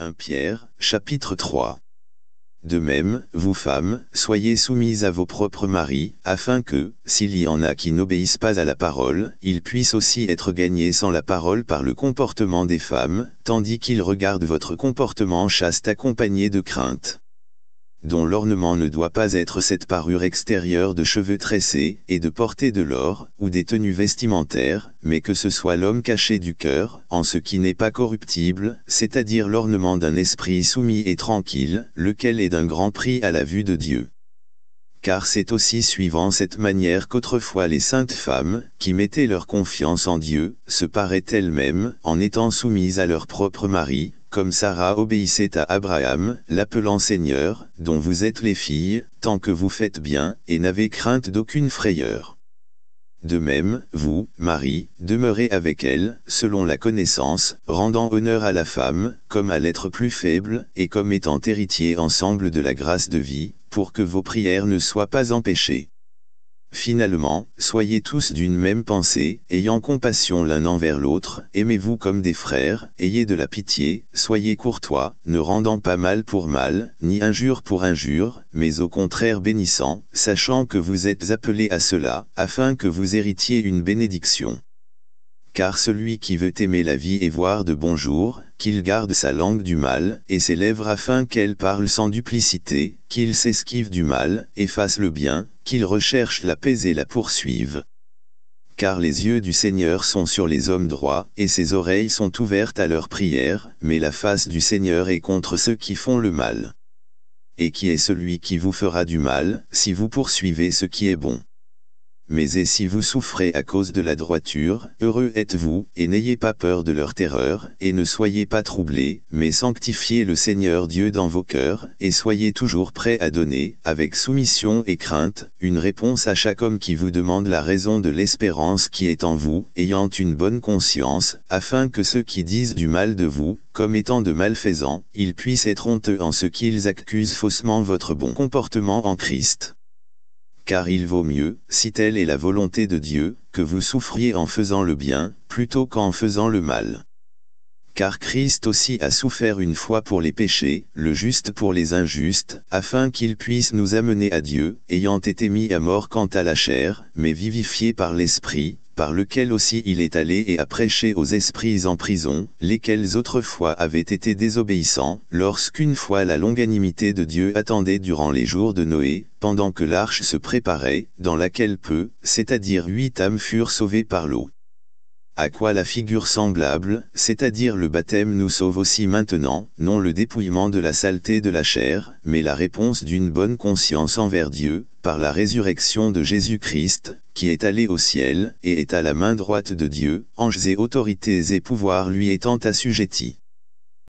1 Pierre, chapitre 3. De même, vous femmes, soyez soumises à vos propres maris, afin que, s'il y en a qui n'obéissent pas à la parole, ils puissent aussi être gagnés sans la parole par le comportement des femmes, tandis qu'ils regardent votre comportement chaste accompagné de crainte dont l'ornement ne doit pas être cette parure extérieure de cheveux tressés, et de porter de l'or, ou des tenues vestimentaires, mais que ce soit l'homme caché du cœur, en ce qui n'est pas corruptible, c'est-à-dire l'ornement d'un esprit soumis et tranquille, lequel est d'un grand prix à la vue de Dieu car c'est aussi suivant cette manière qu'autrefois les saintes femmes, qui mettaient leur confiance en Dieu, se paraient elles-mêmes, en étant soumises à leur propre mari, comme Sarah obéissait à Abraham, l'appelant Seigneur, dont vous êtes les filles, tant que vous faites bien, et n'avez crainte d'aucune frayeur. De même, vous, Marie, demeurez avec elle, selon la connaissance, rendant honneur à la femme, comme à l'être plus faible, et comme étant héritier ensemble de la grâce de vie, pour que vos prières ne soient pas empêchées. Finalement, soyez tous d'une même pensée, ayant compassion l'un envers l'autre, aimez-vous comme des frères, ayez de la pitié, soyez courtois, ne rendant pas mal pour mal, ni injure pour injure, mais au contraire bénissant, sachant que vous êtes appelés à cela, afin que vous héritiez une bénédiction car celui qui veut aimer la vie et voir de bon jour, qu'il garde sa langue du mal, et ses lèvres afin qu'elle parle sans duplicité, qu'il s'esquive du mal, et fasse le bien, qu'il recherche la paix et la poursuive. Car les yeux du Seigneur sont sur les hommes droits, et ses oreilles sont ouvertes à leurs prières, mais la face du Seigneur est contre ceux qui font le mal. Et qui est celui qui vous fera du mal, si vous poursuivez ce qui est bon mais et si vous souffrez à cause de la droiture, heureux êtes-vous, et n'ayez pas peur de leur terreur, et ne soyez pas troublés, mais sanctifiez le Seigneur Dieu dans vos cœurs, et soyez toujours prêts à donner, avec soumission et crainte, une réponse à chaque homme qui vous demande la raison de l'espérance qui est en vous, ayant une bonne conscience, afin que ceux qui disent du mal de vous, comme étant de malfaisants, ils puissent être honteux en ce qu'ils accusent faussement votre bon comportement en Christ car il vaut mieux, si telle est la volonté de Dieu, que vous souffriez en faisant le bien, plutôt qu'en faisant le mal. Car Christ aussi a souffert une fois pour les péchés, le juste pour les injustes, afin qu'il puisse nous amener à Dieu, ayant été mis à mort quant à la chair, mais vivifié par l'Esprit, par lequel aussi il est allé et a prêché aux esprits en prison, lesquels autrefois avaient été désobéissants, lorsqu'une fois la longanimité de Dieu attendait durant les jours de Noé, pendant que l'arche se préparait, dans laquelle peu, c'est-à-dire huit âmes furent sauvées par l'eau à quoi la figure semblable, c'est-à-dire le baptême nous sauve aussi maintenant, non le dépouillement de la saleté de la chair, mais la réponse d'une bonne conscience envers Dieu, par la résurrection de Jésus-Christ, qui est allé au ciel, et est à la main droite de Dieu, anges et autorités et pouvoirs lui étant assujettis.